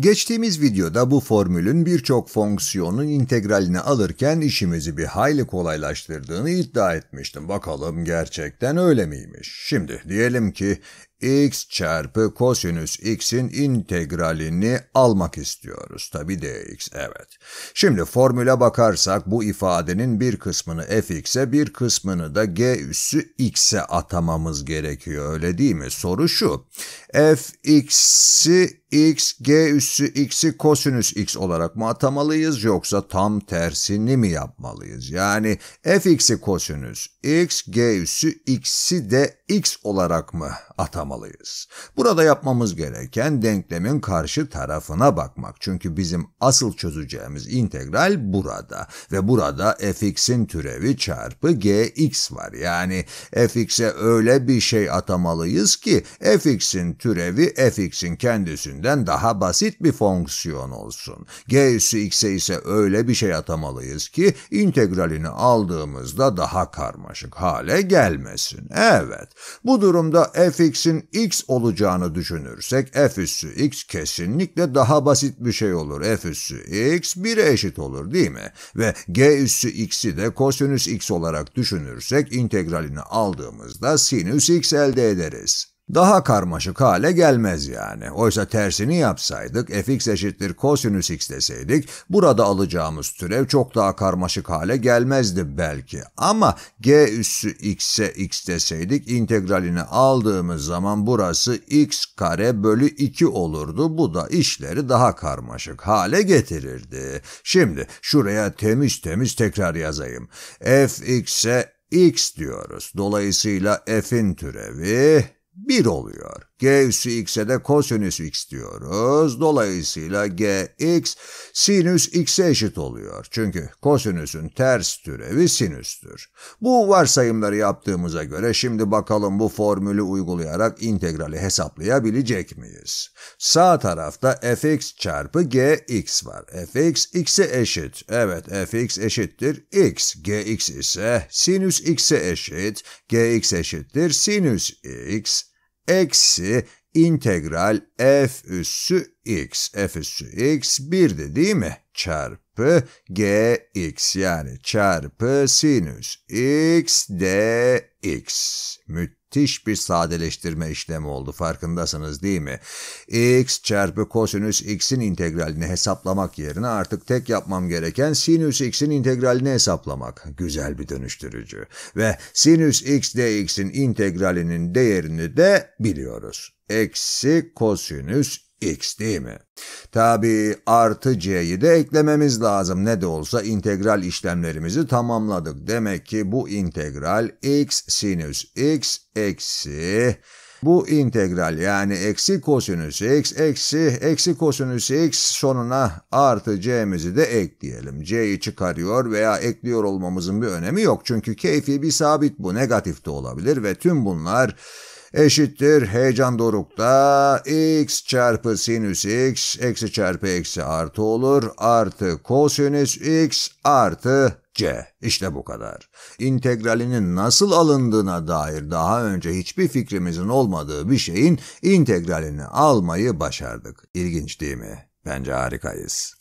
Geçtiğimiz videoda bu formülün birçok fonksiyonun integralini alırken işimizi bir hayli kolaylaştırdığını iddia etmiştim. Bakalım gerçekten öyle miymiş? Şimdi diyelim ki x çarpı kosinüs x'in integralini almak istiyoruz. Tabi dx, evet. Şimdi formüle bakarsak bu ifadenin bir kısmını fx'e bir kısmını da g üssü x'e atamamız gerekiyor öyle değil mi? Soru şu, fx'i x, g üssü x'i kosinüs x olarak mı atamalıyız yoksa tam tersini mi yapmalıyız? Yani fx'i kosinüs x, g üssü x'i de x olarak mı atamalıyız? tanımlamalıyız. Burada yapmamız gereken denklemin karşı tarafına bakmak. Çünkü bizim asıl çözeceğimiz integral burada ve burada fx'in türevi çarpı gx var. Yani fx'e öyle bir şey atamalıyız ki fx'in türevi fx'in kendisinden daha basit bir fonksiyon olsun. g üssü x'e ise öyle bir şey atamalıyız ki integralini aldığımızda daha karmaşık hale gelmesin. Evet, bu durumda fx'in x olacağını düşünürsek f üssü x kesinlikle daha basit bir şey olur. f üssü x 1'e eşit olur değil mi? Ve g üssü x'i de kosinüs x olarak düşünürsek integralini aldığımızda sinüs x elde ederiz. Daha karmaşık hale gelmez yani. Oysa tersini yapsaydık, fx eşittir kosinüs x deseydik, burada alacağımız türev çok daha karmaşık hale gelmezdi belki. Ama g üssü x'e x deseydik, integralini aldığımız zaman burası x kare bölü 2 olurdu. Bu da işleri daha karmaşık hale getirirdi. Şimdi şuraya temiz temiz tekrar yazayım. fx'e x diyoruz. Dolayısıyla f'in türevi 1 oluyor. G üssü x'e de kosinüs x diyoruz. Dolayısıyla g x sinüs x'e eşit oluyor. Çünkü kosinüsün ters türevi sinüstür. Bu varsayımları yaptığımıza göre şimdi bakalım bu formülü uygulayarak integrali hesaplayabilecek miyiz? Sağ tarafta fx çarpı g x var. fx x'e eşit. Evet fx eşittir x. G x ise sinüs x'e eşit. G x eşittir sinüs x eksi integral f üssü x. f üssü x 1'di değil mi? Çarpı gx yani çarpı sinüs x dx. Müthiş müthiş bir sadeleştirme işlemi oldu farkındasınız değil mi? x çarpı kosinüs x'in integralini hesaplamak yerine artık tek yapmam gereken sinüs x'in integralini hesaplamak. Güzel bir dönüştürücü. Ve sinüs x dx'in integralinin değerini de biliyoruz. Eksi kosinüs x değil mi? Tabi artı c'yi de eklememiz lazım. Ne de olsa integral işlemlerimizi tamamladık. Demek ki bu integral x sinüs x eksi... Bu integral yani eksi kosinüs x eksi eksi kosinüs x sonuna artı c'mizi de ekleyelim. c'yi çıkarıyor veya ekliyor olmamızın bir önemi yok. Çünkü keyfi bir sabit bu negatif de olabilir ve tüm bunlar eşittir heyecan dorukta x çarpı sinüs x eksi çarpı eksi artı olur artı kosinüs x artı c. İşte bu kadar. İntegralinin nasıl alındığına dair daha önce hiçbir fikrimizin olmadığı bir şeyin integralini almayı başardık. İlginç değil mi? Bence harikayız.